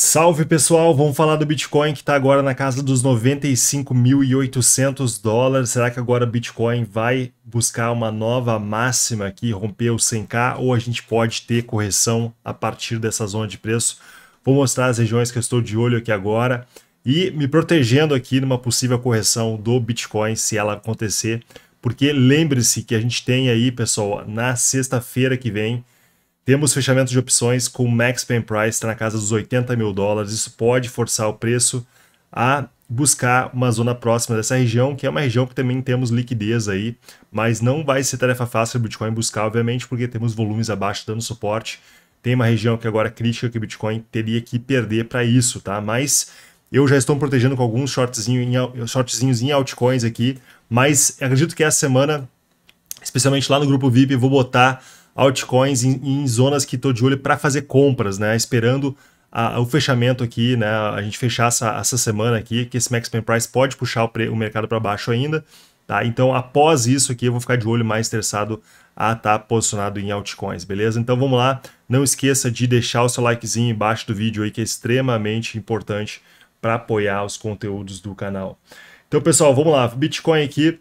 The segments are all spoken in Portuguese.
Salve pessoal, vamos falar do Bitcoin que está agora na casa dos 95.800 dólares. Será que agora o Bitcoin vai buscar uma nova máxima aqui, romper o 100k, ou a gente pode ter correção a partir dessa zona de preço? Vou mostrar as regiões que eu estou de olho aqui agora e me protegendo aqui numa possível correção do Bitcoin se ela acontecer, porque lembre-se que a gente tem aí, pessoal, na sexta-feira que vem temos fechamento de opções com o max pay price, está na casa dos 80 mil dólares. Isso pode forçar o preço a buscar uma zona próxima dessa região, que é uma região que também temos liquidez aí, mas não vai ser tarefa fácil o Bitcoin buscar, obviamente, porque temos volumes abaixo dando suporte. Tem uma região que agora é crítica que o Bitcoin teria que perder para isso, tá? Mas eu já estou protegendo com alguns shortzinho em, shortzinhos em altcoins aqui, mas acredito que essa semana, especialmente lá no grupo VIP, vou botar altcoins em, em zonas que estou de olho para fazer compras, né? Esperando a, o fechamento aqui, né? A gente fechar essa, essa semana aqui, que esse maximum price pode puxar o, pre, o mercado para baixo ainda. Tá? Então, após isso aqui, eu vou ficar de olho mais interessado a estar tá posicionado em altcoins, beleza? Então, vamos lá. Não esqueça de deixar o seu likezinho embaixo do vídeo aí, que é extremamente importante para apoiar os conteúdos do canal. Então, pessoal, vamos lá. Bitcoin aqui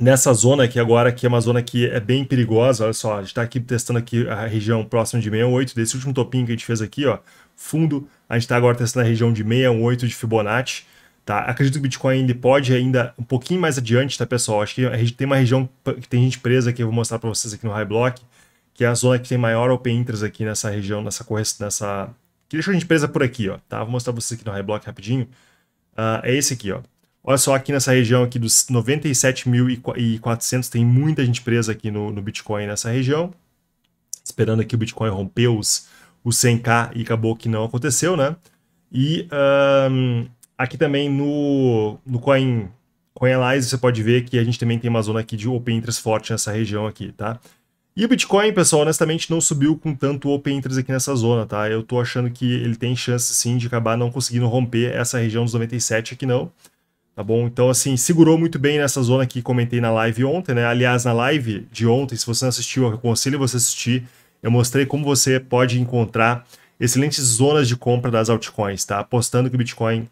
nessa zona aqui agora, que é uma zona que é bem perigosa, olha só, a gente está aqui testando aqui a região próxima de 68, desse último topinho que a gente fez aqui, ó, fundo, a gente está agora testando a região de 618 de Fibonacci, tá? Acredito que o Bitcoin ainda pode ainda um pouquinho mais adiante, tá, pessoal? Acho que a gente tem uma região que tem gente presa que eu vou mostrar para vocês aqui no High Block, que é a zona que tem maior open interest aqui nessa região, nessa correção, nessa que deixou a gente presa por aqui, ó, tá? Vou mostrar pra vocês aqui no High Block rapidinho. Uh, é esse aqui, ó. Olha só, aqui nessa região aqui dos 97.400, tem muita gente presa aqui no, no Bitcoin nessa região. Esperando aqui o Bitcoin romper os, os 100k e acabou que não aconteceu, né? E um, aqui também no, no Coin, CoinAlyze você pode ver que a gente também tem uma zona aqui de open interest forte nessa região aqui, tá? E o Bitcoin, pessoal, honestamente não subiu com tanto open interest aqui nessa zona, tá? Eu tô achando que ele tem chance sim de acabar não conseguindo romper essa região dos 97 aqui não. Tá bom? Então, assim, segurou muito bem nessa zona que comentei na live ontem, né? Aliás, na live de ontem, se você não assistiu, eu aconselho você assistir. Eu mostrei como você pode encontrar excelentes zonas de compra das altcoins, tá? Apostando que o Bitcoin,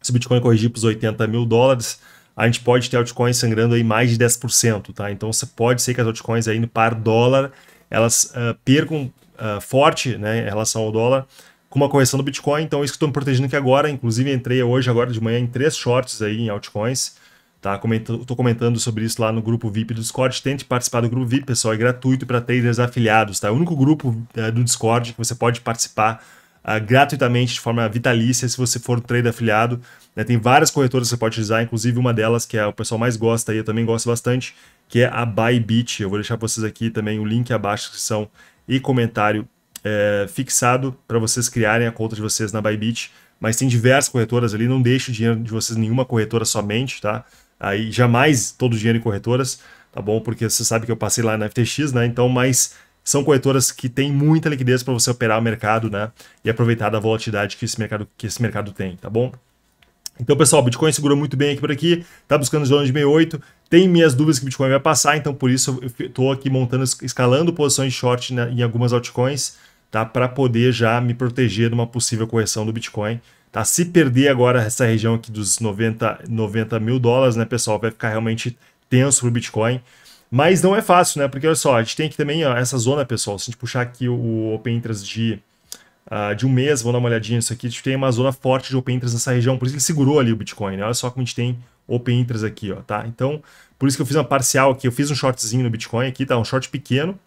se o Bitcoin corrigir para os 80 mil dólares, a gente pode ter altcoins sangrando aí mais de 10%, tá? Então, você pode ser que as altcoins aí no par dólar, elas uh, percam uh, forte, né, em relação ao dólar, com uma correção do Bitcoin, então é isso que estou me protegendo aqui agora. Inclusive, entrei hoje, agora de manhã, em três shorts aí em altcoins. Tá? Estou comentando sobre isso lá no grupo VIP do Discord. Tente participar do grupo VIP, pessoal. É gratuito para traders afiliados. Tá? É o único grupo é, do Discord que você pode participar uh, gratuitamente, de forma vitalícia, se você for um trader afiliado. Né? Tem várias corretoras que você pode utilizar, inclusive uma delas que é o pessoal mais gosta aí, eu também gosto bastante, que é a Bybit. Eu vou deixar para vocês aqui também o link abaixo na descrição e comentário é, fixado para vocês criarem a conta de vocês na Bybit, mas tem diversas corretoras ali, não deixe o dinheiro de vocês em nenhuma corretora somente, tá? Aí jamais todo o dinheiro em corretoras, tá bom? Porque você sabe que eu passei lá na FTX, né? Então, mas são corretoras que têm muita liquidez para você operar o mercado, né? E aproveitar da volatilidade que esse mercado que esse mercado tem, tá bom? Então, pessoal, Bitcoin segurou muito bem aqui por aqui, tá buscando zona de 68, tem minhas dúvidas que o Bitcoin vai passar, então por isso eu estou aqui montando, escalando posições short na, em algumas altcoins, tá? Para poder já me proteger de uma possível correção do Bitcoin. Tá? Se perder agora essa região aqui dos 90, 90 mil dólares, né, pessoal, vai ficar realmente tenso pro Bitcoin. Mas não é fácil, né? Porque olha só, a gente tem aqui também ó, essa zona, pessoal. Se a gente puxar aqui o Open Interest de uh, de um mês, vou dar uma olhadinha nisso aqui, a gente tem uma zona forte de open interest nessa região, por isso ele segurou ali o Bitcoin, né? Olha só como a gente tem open interest aqui, ó, tá? Então, por isso que eu fiz uma parcial aqui, eu fiz um shortzinho no Bitcoin aqui, tá? Um short pequeno,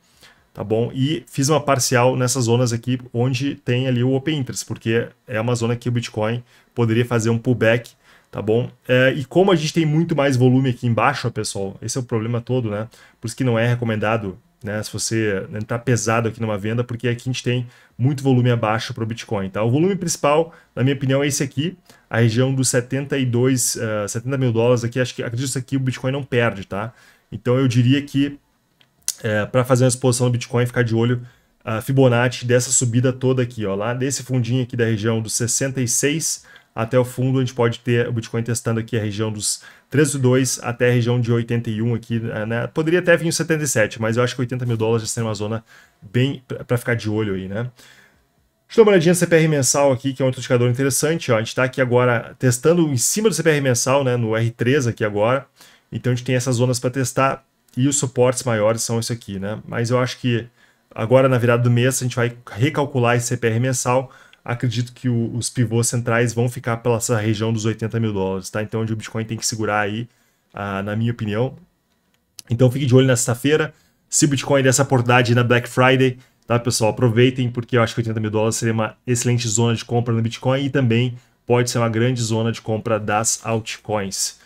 tá bom? E fiz uma parcial nessas zonas aqui onde tem ali o open interest, porque é uma zona que o Bitcoin poderia fazer um pullback, tá bom? É, e como a gente tem muito mais volume aqui embaixo, pessoal, esse é o problema todo, né? Por isso que não é recomendado né, se você está né, pesado aqui numa venda, porque aqui a gente tem muito volume abaixo para o Bitcoin. Tá? O volume principal, na minha opinião, é esse aqui, a região dos 72, uh, 70 mil dólares aqui. Acho que acredito que aqui o Bitcoin não perde, tá? Então eu diria que é, eh, para fazer uma exposição do Bitcoin, ficar de olho a ah, Fibonacci dessa subida toda aqui, ó, lá desse fundinho aqui da região dos 66 até o fundo, a gente pode ter o Bitcoin testando aqui a região dos 32 até a região de 81 aqui, né, né? Poderia até vir os 77, mas eu acho que 80 mil dólares já seria uma zona bem para ficar de olho aí, né? Deixa eu dar uma olhadinha no CPR mensal aqui, que é um outro indicador interessante. Ó. A gente está aqui agora testando em cima do CPR mensal, né, no R3 aqui agora. Então a gente tem essas zonas para testar e os suportes maiores são isso aqui, né? Mas eu acho que agora na virada do mês a gente vai recalcular esse CPR mensal acredito que o, os pivôs centrais vão ficar pela essa região dos 80 mil dólares, tá? Então, onde o Bitcoin tem que segurar aí, ah, na minha opinião. Então, fique de olho na sexta-feira. Se o Bitcoin der essa oportunidade na Black Friday, tá, pessoal? Aproveitem, porque eu acho que 80 mil dólares seria uma excelente zona de compra no Bitcoin e também pode ser uma grande zona de compra das altcoins.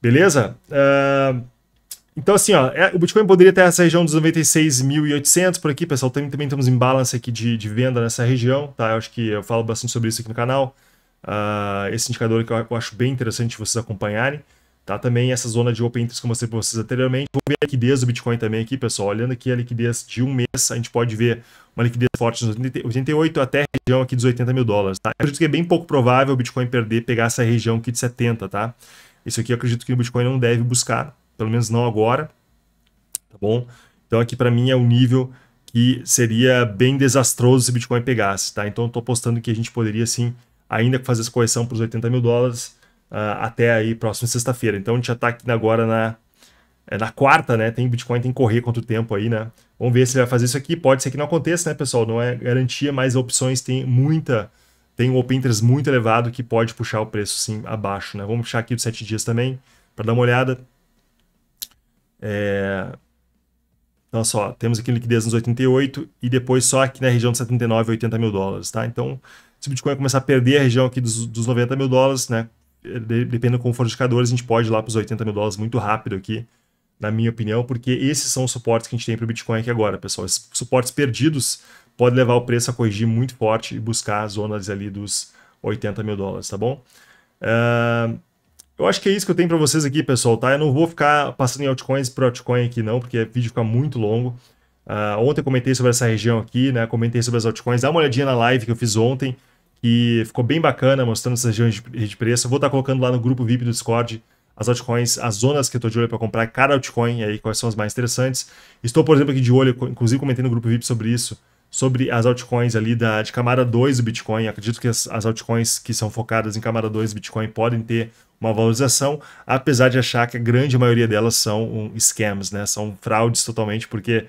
Beleza? Uh... Então, assim, ó, é, o Bitcoin poderia ter essa região dos 96.800 por aqui, pessoal. Também, também temos imbalance aqui de, de venda nessa região, tá? Eu acho que eu falo bastante sobre isso aqui no canal. Uh, esse indicador que eu, eu, acho bem interessante vocês acompanharem, tá? Também essa zona de open interest que eu mostrei para vocês anteriormente. Vamos ver a liquidez do Bitcoin também aqui, pessoal. Olhando aqui a liquidez de um mês, a gente pode ver uma liquidez forte nos 88 até a região aqui dos 80 mil dólares, tá? Eu acredito que é bem pouco provável o Bitcoin perder, pegar essa região aqui de 70, tá? Isso aqui eu acredito que o Bitcoin não deve buscar, pelo menos não agora, tá bom? Então aqui para mim é um nível que seria bem desastroso se Bitcoin pegasse, tá? Então eu tô apostando que a gente poderia sim ainda fazer essa correção para os 80 mil dólares uh, até aí próxima sexta-feira. Então a gente já tá aqui agora na, é, na quarta, né? Tem Bitcoin, tem que correr contra o tempo aí, né? Vamos ver se ele vai fazer isso aqui. Pode ser que não aconteça, né, pessoal? Não é garantia, mas opções tem muita. Tem um open interest muito elevado que pode puxar o preço sim abaixo, né? Vamos puxar aqui os 7 dias também para dar uma olhada. É... Então, só, temos aqui liquidez nos 88 e depois só aqui na região de 79, 80 mil dólares, tá? Então, se o Bitcoin começar a perder a região aqui dos, dos 90 mil dólares, né? É, dependendo com os indicadores, a gente pode ir lá para os 80 mil dólares muito rápido aqui, na minha opinião, porque esses são os suportes que a gente tem para o Bitcoin aqui agora, pessoal. Esses suportes perdidos podem levar o preço a corrigir muito forte e buscar as zonas ali dos 80 mil dólares, tá bom? Uh, eu acho que é isso que eu tenho para vocês aqui, pessoal, tá? Eu não vou ficar passando em altcoins por altcoin aqui não, porque o vídeo fica muito longo. Uh, ontem comentei sobre essa região aqui, né? Comentei sobre as altcoins. Dá uma olhadinha na live que eu fiz ontem, que ficou bem bacana, mostrando essas regiões de, de preço. Eu vou estar tá colocando lá no grupo VIP do Discord as altcoins, as zonas que eu estou de olho para comprar cada altcoin, aí quais são as mais interessantes. Estou, por exemplo, aqui de olho, inclusive comentei no grupo VIP sobre isso, sobre as altcoins ali da, de camada 2 do Bitcoin. acredito que as, as, altcoins que são focadas em camada 2 do Bitcoin podem ter uma valorização, apesar de achar que a grande maioria delas são um, scams, né? São fraudes totalmente, porque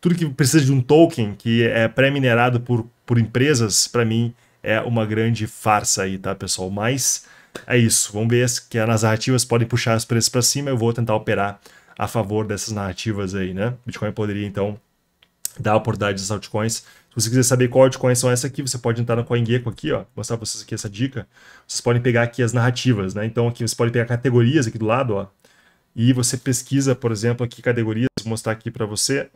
tudo que precisa de um token que é pré-minerado por, por empresas, para mim, é uma grande farsa aí, tá, pessoal? Mas é isso. Vamos ver que as narrativas podem puxar os preços para cima. Eu vou tentar operar a favor dessas narrativas aí, né? Bitcoin poderia, então, da oportunidade das altcoins. Se você quiser saber qual altcoins são essas aqui, você pode entrar na CoinGecko aqui, ó, mostrar para vocês aqui essa dica. Vocês podem pegar aqui as narrativas, né? Então aqui você pode pegar categorias aqui do lado, ó, e você pesquisa, por exemplo, aqui categorias, vou mostrar aqui para você.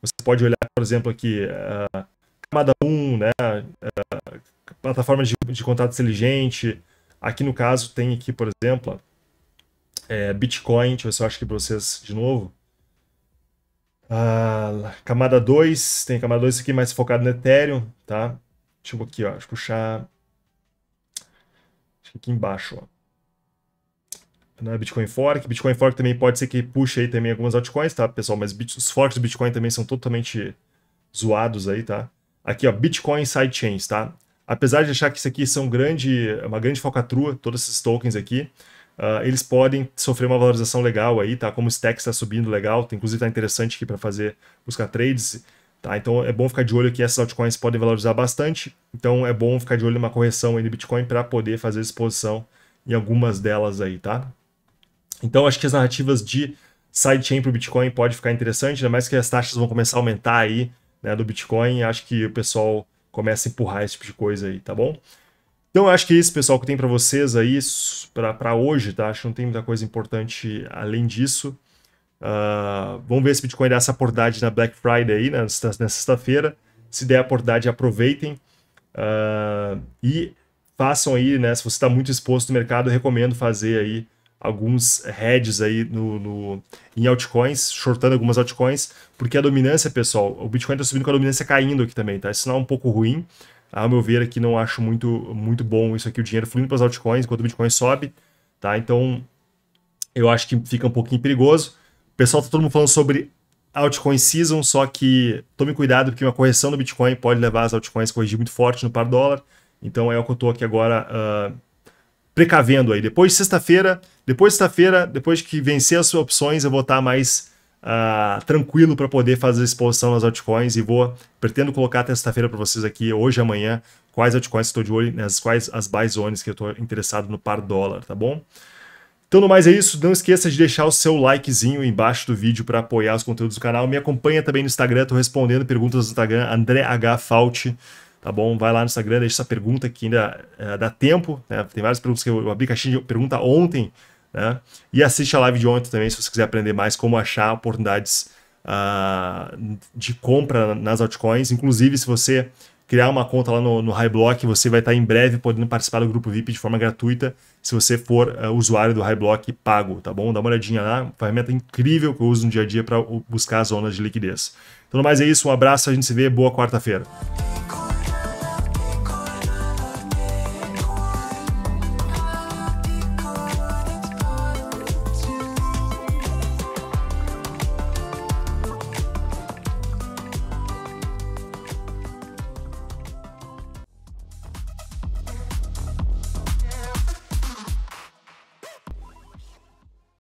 Você pode olhar, por exemplo, aqui uh, camada 1, né? Uh, plataforma de, de contato inteligente. Aqui no caso tem aqui, por exemplo, é, Bitcoin, deixa eu ver se eu acho aqui para vocês de novo. A ah, camada 2, tem a camada 2 aqui mais focado no Ethereum, tá? Deixa eu aqui, ó, deixa eu puxar aqui embaixo, ó. Não é Bitcoin Fork, Bitcoin Fork também pode ser que puxe aí também algumas altcoins, tá, pessoal? Mas os forks do Bitcoin também são totalmente zoados aí, tá? Aqui, ó, Bitcoin sidechains, tá? Apesar de achar que isso aqui são grande, é uma grande focatrua todos esses tokens aqui, Uh, eles podem sofrer uma valorização legal aí, tá? Como o stack está subindo legal, inclusive está interessante aqui para fazer buscar trades, tá? Então é bom ficar de olho que essas altcoins podem valorizar bastante, então é bom ficar de olho numa correção aí do Bitcoin para poder fazer exposição em algumas delas aí, tá? Então acho que as narrativas de sidechain para o Bitcoin pode ficar interessante, ainda mais que as taxas vão começar a aumentar aí, né, do Bitcoin, acho que o pessoal começa a empurrar esse tipo de coisa aí, tá bom? Então acho que é isso, pessoal, que tem para vocês aí para hoje, tá? Acho que não tem muita coisa importante além disso. Uh, vamos ver se o Bitcoin dá essa portagem na Black Friday aí, né? nessa, nessa sexta-feira. Se der a portagem, aproveitem. Uh, e façam aí, né? Se você está muito exposto no mercado, recomendo fazer aí alguns heads aí no, no, em altcoins, shortando algumas altcoins, porque a dominância, pessoal, o Bitcoin está subindo com a dominância caindo aqui também, tá? Esse sinal é um pouco ruim a meu ver aqui não acho muito, muito bom isso aqui, o dinheiro fluindo para as altcoins enquanto o Bitcoin sobe, tá? Então eu acho que fica um pouquinho perigoso. O pessoal tá todo mundo falando sobre altcoin season, só que tome cuidado porque uma correção no Bitcoin pode levar as altcoins a corrigir muito forte no par dólar. Então é o que eu estou aqui agora uh, precavendo aí. Depois de sexta-feira, depois de sexta-feira, depois que vencer as suas opções, eu vou estar mais uh, tranquilo para poder fazer a exposição nas altcoins e vou pretendo colocar até sexta-feira para vocês aqui, hoje amanhã, quais altcoins estou de olho, nas né, quais as buy zones que eu estou interessado no par dólar, tá bom? Então, no mais é isso. Não esqueça de deixar o seu likezinho embaixo do vídeo para apoiar os conteúdos do canal. Me acompanha também no Instagram, estou respondendo perguntas no Instagram, André H. Fault. Tá bom? Vai lá no Instagram, deixa essa pergunta que ainda uh, dá tempo. Né? Tem várias perguntas que eu abri caixinha de pergunta ontem né? E assiste a live de ontem também, se você quiser aprender mais como achar oportunidades uh, de compra nas altcoins. Inclusive, se você criar uma conta lá no, no você vai estar em breve podendo participar do grupo VIP de forma gratuita, se você for uh, usuário do Highblock pago, tá bom? Dá uma olhadinha lá, ferramenta incrível que eu uso no dia a dia para buscar as zonas de liquidez. Então, mais é isso, um abraço, a gente se vê, boa quarta-feira.